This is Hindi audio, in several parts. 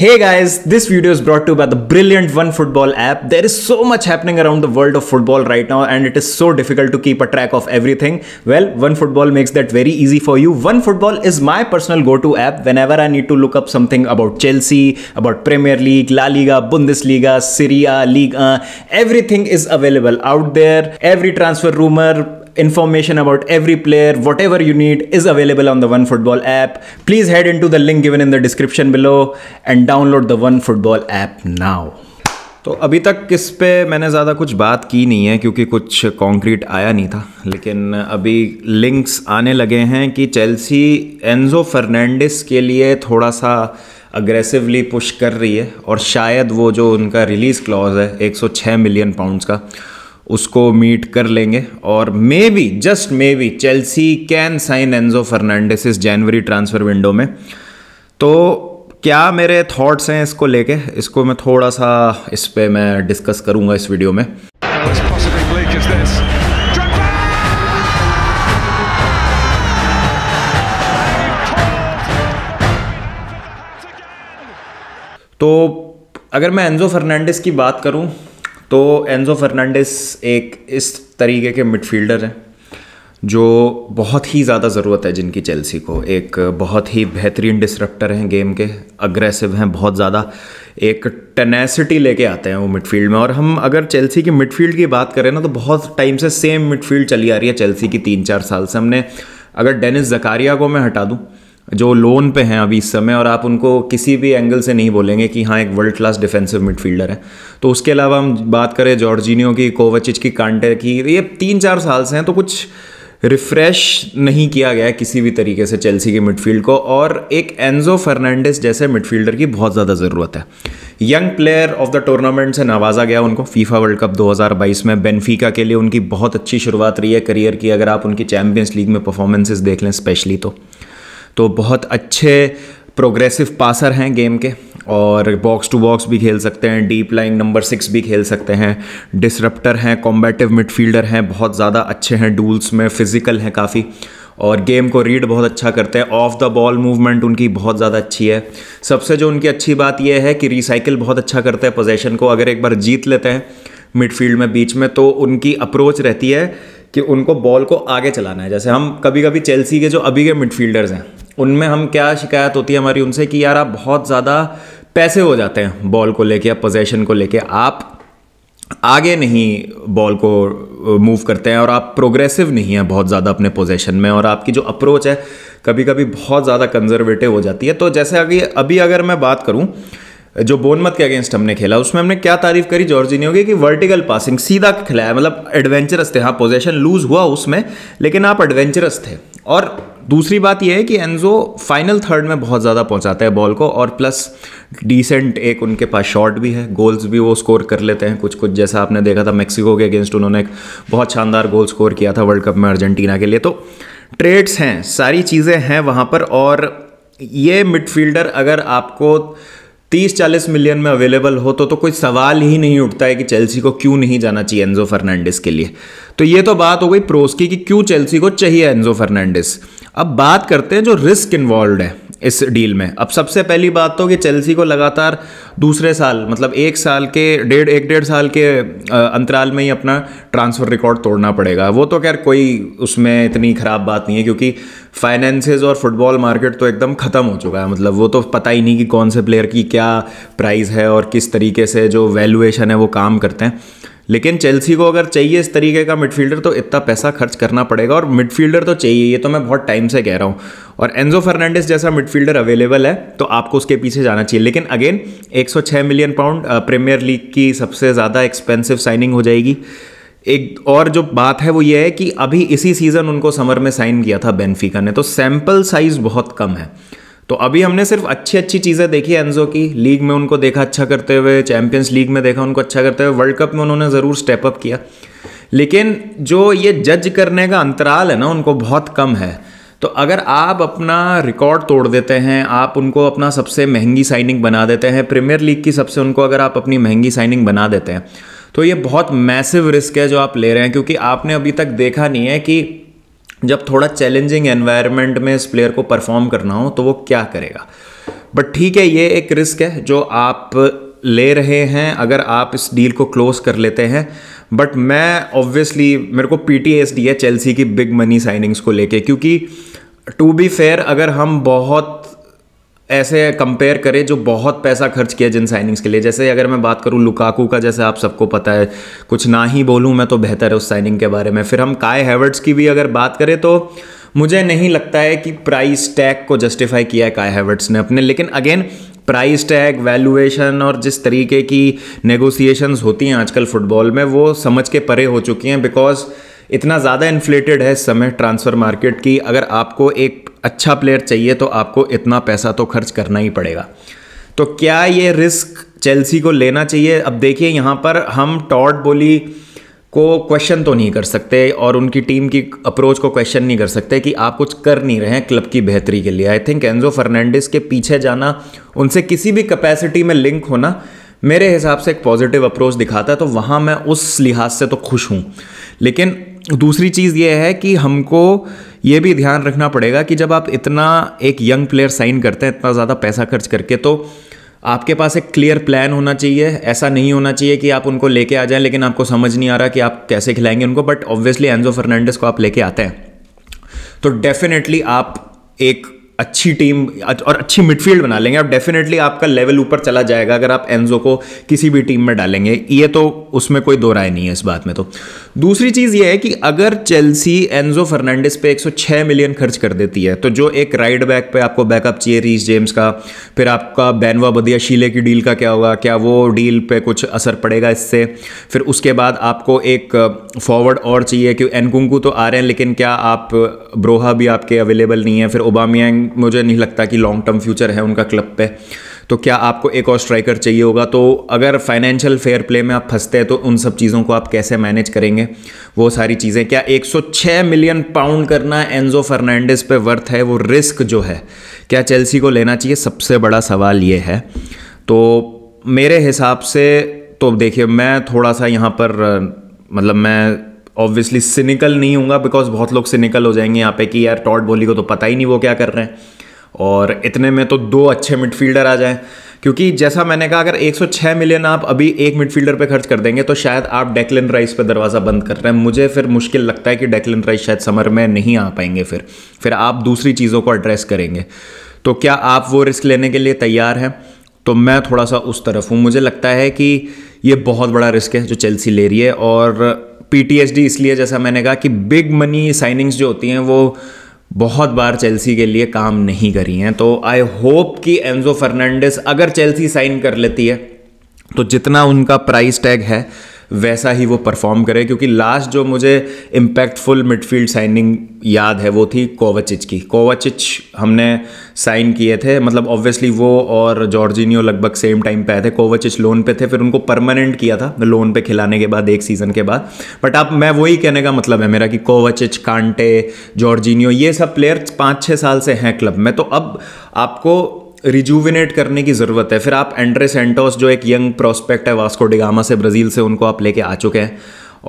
Hey guys, this video is brought to you by the brilliant One Football app. There is so much happening around the world of football right now and it is so difficult to keep a track of everything. Well, One Football makes that very easy for you. One Football is my personal go-to app whenever I need to look up something about Chelsea, about Premier League, La Liga, Bundesliga, Serie A, Liga. Everything is available out there. Every transfer rumor, Information about every player, whatever you need, is available on the one football app. Please head into the link given in the description below and download the one football app now. तो अभी तक किस पे मैंने ज़्यादा कुछ बात की नहीं है क्योंकि कुछ कॉन्क्रीट आया नहीं था लेकिन अभी लिंक्स आने लगे हैं कि चेल्सी एन्जो फर्नैंडिस के लिए थोड़ा सा अग्रेसिवली पुश कर रही है और शायद वो जो उनका रिलीज़ क्लॉज है 106 मिलियन पाउंड्स का उसको मीट कर लेंगे और maybe just maybe Chelsea can sign Enzo Fernandez इस जनवरी ट्रांसफ़र विंडो में तो क्या मेरे थॉट्स हैं इसको लेके इसको मैं थोड़ा सा इस पर मैं डिस्कस करूंगा इस वीडियो में तो अगर मैं एनजो फर्नांडिस की बात करूं तो एनजो फर्नांडिस एक इस तरीके के मिडफील्डर हैं जो बहुत ही ज़्यादा ज़रूरत है जिनकी चेल्सी को एक बहुत ही बेहतरीन डिसरप्टर हैं गेम के अग्रेसिव हैं बहुत ज़्यादा एक टेनेसिटी लेके आते हैं वो मिडफील्ड में और हम अगर चेल्सी की मिडफील्ड की बात करें ना तो बहुत टाइम से सेम मिडफील्ड चली आ रही है चेल्सी की तीन चार साल से हमने अगर डेनिस जकारिया को मैं हटा दूँ जो लोन पे हैं अभी इस समय और आप उनको किसी भी एंगल से नहीं बोलेंगे कि हाँ एक वर्ल्ड क्लास डिफेंसिव मिडफील्डर है तो उसके अलावा हम बात करें जॉर्जिनियो की कोवचिच की कांटे की ये तीन चार साल से हैं तो कुछ रिफ्रेश नहीं किया गया किसी भी तरीके से चेल्सी के मिडफील्ड को और एक एनजो फर्नांडिस जैसे मिडफील्डर की बहुत ज़्यादा ज़रूरत है young player of the tournament से नवाजा गया उनको फीफा वर्ल्ड कप 2022 में बेनफीका के लिए उनकी बहुत अच्छी शुरुआत रही है करियर की अगर आप उनकी चैम्पियंस लीग में परफॉर्मेंसेज देख लें स्पेशली तो तो बहुत अच्छे प्रोग्रेसिव पासर हैं गेम के और बॉक्स टू बॉक्स भी खेल सकते हैं डीप लाइन नंबर सिक्स भी खेल सकते हैं डिसरप्टर हैं कॉम्बैटिव मिडफील्डर हैं बहुत ज़्यादा अच्छे हैं डूल्स में फिजिकल हैं काफ़ी और गेम को रीड बहुत अच्छा करते हैं ऑफ द बॉल मूवमेंट उनकी बहुत ज़्यादा अच्छी है सबसे जो उनकी अच्छी बात यह है कि रिसाइकिल बहुत अच्छा करते हैं पोजेशन को अगर एक बार जीत लेते हैं मिडफील्ड में बीच में तो उनकी अप्रोच रहती है कि उनको बॉल को आगे चलाना है जैसे हम कभी कभी चेल्सी के जो अभी के मिडफील्डर्स हैं उनमें हम क्या शिकायत होती है हमारी उनसे कि यार आप बहुत ज़्यादा पैसे हो जाते हैं बॉल को लेके या पोजेशन को लेके आप आगे नहीं बॉल को मूव करते हैं और आप प्रोग्रेसिव नहीं हैं बहुत ज़्यादा अपने पोजेशन में और आपकी जो अप्रोच है कभी कभी बहुत ज़्यादा कंजर्वेटिव हो जाती है तो जैसे अभी अभी अगर मैं बात करूँ जो बोनमत के अगेंस्ट हमने खेला उसमें हमने क्या तारीफ करी जॉर्जिनियो की कि वर्टिकल पासिंग सीधा खिलाया मतलब एडवेंचरस थे हाँ पोजेशन लूज हुआ उसमें लेकिन आप एडवेंचरस थे और दूसरी बात यह है कि एनजो फाइनल थर्ड में बहुत ज़्यादा पहुंचाता है बॉल को और प्लस डिसेंट एक उनके पास शॉट भी है गोल्स भी वो स्कोर कर लेते हैं कुछ कुछ जैसा आपने देखा था मेक्सिको के अगेंस्ट उन्होंने एक बहुत शानदार गोल स्कोर किया था वर्ल्ड कप में अर्जेंटीना के लिए तो ट्रेड्स हैं सारी चीज़ें हैं वहाँ पर और ये मिडफील्डर अगर आपको 30-40 मिलियन में अवेलेबल हो तो तो कोई सवाल ही नहीं उठता है कि चेल्सी को क्यों नहीं जाना चाहिए एनजो फर्नांडिस के लिए तो ये तो बात हो गई प्रोस की कि क्यों चेल्सी को चाहिए एनजो फर्नांडिस अब बात करते हैं जो रिस्क इन्वॉल्व है इस डील में अब सबसे पहली बात तो कि चेल्सी को लगातार दूसरे साल मतलब एक साल के डेढ़ एक डेढ़ साल के अंतराल में ही अपना ट्रांसफ़र रिकॉर्ड तोड़ना पड़ेगा वो तो खैर कोई उसमें इतनी ख़राब बात नहीं है क्योंकि फाइनेंसेस और फुटबॉल मार्केट तो एकदम ख़त्म हो चुका है मतलब वो तो पता ही नहीं कि कौन से प्लेयर की क्या प्राइस है और किस तरीके से जो वैल्यूएशन है वो काम करते हैं लेकिन चेल्सी को अगर चाहिए इस तरीके का मिडफील्डर तो इतना पैसा खर्च करना पड़ेगा और मिडफील्डर तो चाहिए ये तो मैं बहुत टाइम से कह रहा हूँ और एनजो फर्नांडिस जैसा मिडफील्डर अवेलेबल है तो आपको उसके पीछे जाना चाहिए लेकिन again 106 million pound Premier League की सबसे ज़्यादा एक्सपेंसिव साइनिंग हो जाएगी एक और जो बात है वो ये है कि अभी इसी सीज़न उनको समर में साइन किया था बेनफिका ने तो सैम्पल साइज़ बहुत कम है तो अभी हमने सिर्फ अच्छी अच्छी चीज़ें देखी एनजो की लीग में उनको देखा अच्छा करते हुए चैंपियंस लीग में देखा उनको अच्छा करते हुए वर्ल्ड कप में उन्होंने ज़रूर स्टेप अप किया लेकिन जो ये जज करने का अंतराल है ना उनको बहुत कम है तो अगर आप अपना रिकॉर्ड तोड़ देते हैं आप उनको अपना सबसे महंगी साइनिंग बना देते हैं प्रीमियर लीग की सबसे उनको अगर आप अपनी महंगी साइनिंग बना देते हैं तो ये बहुत मैसिव रिस्क है जो आप ले रहे हैं क्योंकि आपने अभी तक देखा नहीं है कि जब थोड़ा चैलेंजिंग एनवायरनमेंट में इस प्लेयर को परफॉर्म करना हो तो वो क्या करेगा बट ठीक है ये एक रिस्क है जो आप ले रहे हैं अगर आप इस डील को क्लोज कर लेते हैं बट मैं ऑब्वियसली मेरे को पी है चेल्सी की बिग मनी साइनिंग्स को लेके क्योंकि टू बी फेयर अगर हम बहुत ऐसे कंपेयर करें जो बहुत पैसा खर्च किया जिन साइनिंग्स के लिए जैसे अगर मैं बात करूँ लुकाकू का जैसे आप सबको पता है कुछ ना ही बोलूँ मैं तो बेहतर है उस साइनिंग के बारे में फिर हम काय हैवर्ड्स की भी अगर बात करें तो मुझे नहीं लगता है कि प्राइस टैग को जस्टिफाई किया है काय हैवर्ट्स ने अपने लेकिन अगेन प्राइस टैग वैल्यूएशन और जिस तरीके की नेगोसिएशन होती हैं आजकल फुटबॉल में वो समझ के परे हो चुकी हैं बिकॉज इतना ज़्यादा इन्फ्लेटेड है समय ट्रांसफ़र मार्केट की अगर आपको एक अच्छा प्लेयर चाहिए तो आपको इतना पैसा तो खर्च करना ही पड़ेगा तो क्या ये रिस्क चेल्सी को लेना चाहिए अब देखिए यहाँ पर हम टॉट बोली को क्वेश्चन तो नहीं कर सकते और उनकी टीम की अप्रोच को क्वेश्चन नहीं कर सकते कि आप कुछ कर नहीं रहे हैं क्लब की बेहतरी के लिए आई थिंक एनजो फर्नांडिस के पीछे जाना उनसे किसी भी कैपेसिटी में लिंक होना मेरे हिसाब से एक पॉजिटिव अप्रोच दिखाता है तो वहाँ मैं उस लिहाज से तो खुश हूँ लेकिन दूसरी चीज़ ये है कि हमको ये भी ध्यान रखना पड़ेगा कि जब आप इतना एक यंग प्लेयर साइन करते हैं इतना ज़्यादा पैसा खर्च करके तो आपके पास एक क्लियर प्लान होना चाहिए ऐसा नहीं होना चाहिए कि आप उनको लेके आ जाएं लेकिन आपको समझ नहीं आ रहा कि आप कैसे खिलाएंगे उनको बट ऑब्वियसली एनजो फर्नांडिस को आप लेके आते हैं तो डेफिनेटली आप एक अच्छी टीम और अच्छी मिडफील्ड बना लेंगे आप डेफिनेटली आपका लेवल ऊपर चला जाएगा अगर आप एनजो को किसी भी टीम में डालेंगे ये तो उसमें कोई दो राय नहीं है इस बात में तो दूसरी चीज़ ये है कि अगर चेल्सी एनजो फर्नांडिस पे 106 मिलियन खर्च कर देती है तो जो एक राइड बैक पे आपको बैकअप चाहिए रीस जेम्स का फिर आपका बैनवा बदिया शीले की डील का क्या होगा क्या वो डील पे कुछ असर पड़ेगा इससे फिर उसके बाद आपको एक फॉरवर्ड और चाहिए क्योंकि एनकुंकू तो आ रहे हैं लेकिन क्या आप ब्रोहा भी आपके अवेलेबल नहीं है फिर ओबामियांग मुझे नहीं लगता कि लॉन्ग टर्म फ्यूचर है उनका क्लब पे तो क्या आपको एक और स्ट्राइकर चाहिए होगा तो अगर फाइनेंशियल फेयर प्ले में आप फंसते हैं तो उन सब चीज़ों को आप कैसे मैनेज करेंगे वो सारी चीज़ें क्या 106 मिलियन पाउंड करना एनजो फर्नांडिस पे वर्थ है वो रिस्क जो है क्या चेल्सी को लेना चाहिए सबसे बड़ा सवाल ये है तो मेरे हिसाब से तो देखिए मैं थोड़ा सा यहाँ पर मतलब मैं ऑब्वियसली सिनिकल नहीं हूँ बिकॉज बहुत लोग सिनिकल हो जाएंगे यहाँ पे कि यार टॉट बोली को तो पता ही नहीं वो क्या कर रहे हैं और इतने में तो दो अच्छे मिडफील्डर आ जाएं क्योंकि जैसा मैंने कहा अगर 106 मिलियन आप अभी एक मिडफील्डर पे खर्च कर देंगे तो शायद आप डेक्लिन राइस पे दरवाज़ा बंद कर रहे हैं मुझे फिर मुश्किल लगता है कि डेक्लिन राइस शायद समर में नहीं आ पाएंगे फिर फिर आप दूसरी चीज़ों को एड्रेस करेंगे तो क्या आप वो रिस्क लेने के लिए तैयार हैं तो मैं थोड़ा सा उस तरफ हूँ मुझे लगता है कि ये बहुत बड़ा रिस्क है जो चेल्सी ले रही है और पीटीएसडी इसलिए जैसा मैंने कहा कि बिग मनी साइनिंग्स जो होती हैं वो बहुत बार चेल्सी के लिए काम नहीं करी हैं तो आई होप कि एनजो फर्नांडिस अगर चेल्सी साइन कर लेती है तो जितना उनका प्राइस टैग है वैसा ही वो परफॉर्म करे क्योंकि लास्ट जो मुझे इम्पैक्टफुल मिडफील्ड साइनिंग याद है वो थी कोवाचिच की कोवाचिच हमने साइन किए थे मतलब ऑब्वियसली वो और जॉर्जिनियो लगभग सेम टाइम पे आए थे कोवाचिच लोन पे थे फिर उनको परमानेंट किया था लोन पे खिलाने के बाद एक सीज़न के बाद बट अब मैं वही कहने का मतलब है मेरा कि कोवाचिच कांटे जॉर्जिनियो ये सब प्लेयर पाँच छः साल से हैं क्लब में तो अब आपको रिजूविनेट करने की ज़रूरत है फिर आप एंड्रे सेंटोस जो एक यंग प्रोस्पेक्ट है वास्को डिगामा से ब्राज़ील से उनको आप लेके आ चुके हैं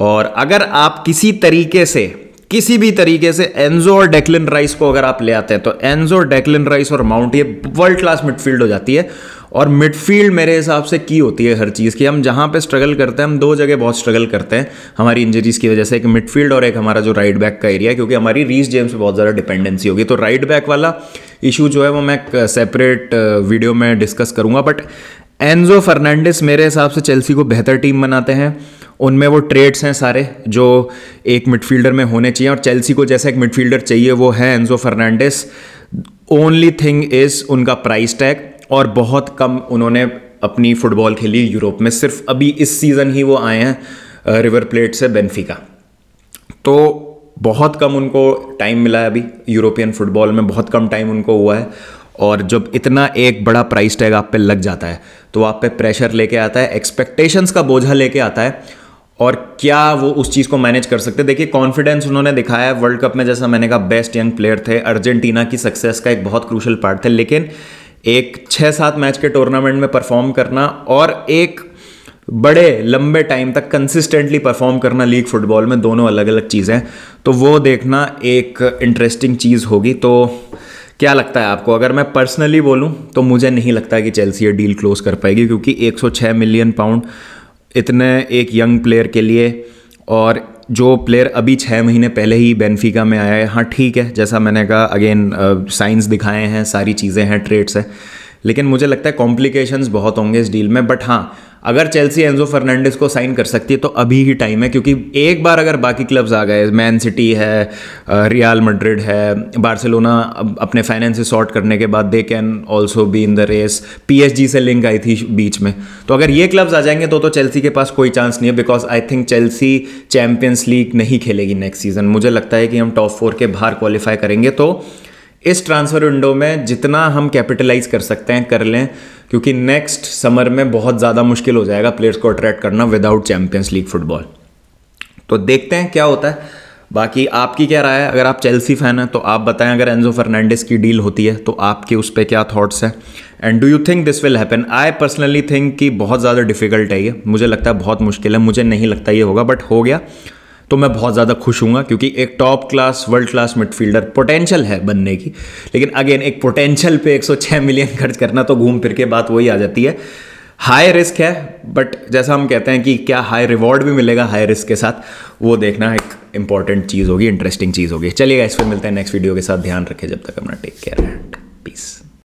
और अगर आप किसी तरीके से किसी भी तरीके से एनजो और डेक्लिन राइस को अगर आप ले आते हैं तो एनजो डेक्लिन राइस और माउंट ये वर्ल्ड क्लास मिडफील्ड हो जाती है और मिडफील्ड मेरे हिसाब से की होती है हर चीज़ की हम जहाँ पे स्ट्रगल करते हैं हम दो जगह बहुत स्ट्रगल करते हैं हमारी इंजरीज की वजह से एक मिडफील्ड और एक हमारा जो राइट बैक का एरिया क्योंकि हमारी रीस जेम्स पे बहुत ज़्यादा डिपेंडेंसी होगी तो राइट बैक वाला इशू जो है वो मैं सेपरेट वीडियो uh, में डिस्कस करूँगा बट एनजो फर्नांडिस मेरे हिसाब से चेल्सी को बेहतर टीम बनाते हैं उनमें वो ट्रेड्स हैं सारे जो एक मिडफील्डर में होने चाहिए और चेल्सी को जैसा एक मिडफील्डर चाहिए वो है Enzo Fernandez only thing is उनका प्राइस टैग और बहुत कम उन्होंने अपनी फुटबॉल खेली यूरोप में सिर्फ अभी इस सीज़न ही वो आए हैं रिवर प्लेट से बेनफिका तो बहुत कम उनको टाइम मिला है अभी यूरोपियन फुटबॉल में बहुत कम टाइम उनको हुआ है और जब इतना एक बड़ा प्राइस टैग आप पे लग जाता है तो आप पे प्रेशर लेके आता है एक्सपेक्टेशंस का बोझा लेके आता है और क्या वो उस चीज़ को मैनेज कर सकते देखिए कॉन्फिडेंस उन्होंने दिखाया वर्ल्ड कप में जैसा मैंने कहा बेस्ट यंग प्लेयर थे अर्जेंटीना की सक्सेस का एक बहुत क्रूशल पार्ट था लेकिन एक छः सात मैच के टूर्नामेंट में परफॉर्म करना और एक बड़े लंबे टाइम तक कंसिस्टेंटली परफॉर्म करना लीग फुटबॉल में दोनों अलग अलग चीज़ें तो वो देखना एक इंटरेस्टिंग चीज़ होगी तो क्या लगता है आपको अगर मैं पर्सनली बोलूं तो मुझे नहीं लगता कि चेल्सी ये डील क्लोज कर पाएगी क्योंकि 106 मिलियन पाउंड इतने एक यंग प्लेयर के लिए और जो प्लेयर अभी छः महीने पहले ही बेनफिका में आया है हाँ ठीक है जैसा मैंने कहा अगेन साइंस uh, दिखाए हैं सारी चीज़ें हैं ट्रेड्स हैं लेकिन मुझे लगता है कॉम्प्लिकेशंस बहुत होंगे इस डील में बट हाँ अगर चेल्सी एंजो फर्नांडिस को साइन कर सकती है तो अभी ही टाइम है क्योंकि एक बार अगर बाकी क्लब्स आ गए मैन सिटी है रियाल मड्रिड है बार्सिलोना अपने फाइनेंस सॉर्ट करने के बाद they can also be in the race PSG से लिंक आई थी बीच में तो अगर ये क्लब्स आ जाएंगे तो तो चेल्सी के पास कोई चांस नहीं है because I think Chelsea Champions League नहीं खेलेगी नेक्स्ट सीजन मुझे लगता है कि हम टॉप फोर के बाहर क्वालिफाई करेंगे तो इस ट्रांसफ़र विंडो में जितना हम कैपिटलाइज कर सकते हैं कर लें क्योंकि नेक्स्ट समर में बहुत ज़्यादा मुश्किल हो जाएगा प्लेयर्स को अट्रैक्ट करना विदाउट चैम्पियंस लीग फुटबॉल तो देखते हैं क्या होता है बाकी आपकी क्या राय है अगर आप चेल्सी फ़ैन हैं तो आप बताएं अगर एनजो फर्नांडिस की डील होती है तो आपके उस पर क्या थाट्स हैं and do you think this will happen I personally think कि बहुत ज़्यादा डिफिकल्ट है ये मुझे लगता है बहुत मुश्किल है मुझे नहीं लगता ये होगा बट हो गया तो मैं बहुत ज़्यादा खुश हूँ क्योंकि एक top class world class midfielder potential है बनने की लेकिन अगेन एक पोटेंशियल पे 106 मिलियन खर्च करना तो घूम फिर के बात वही आ जाती है हाई रिस्क है बट जैसा हम कहते हैं कि क्या हाई रिवॉर्ड भी मिलेगा हाई रिस्क के साथ वो देखना एक इंपॉर्टेंट चीज़ होगी इंटरेस्टिंग चीज़ होगी चलिएगा इस पर मिलते हैं नेक्स्ट वीडियो के साथ ध्यान रखें जब तक अपना टेक केयर एंड पीस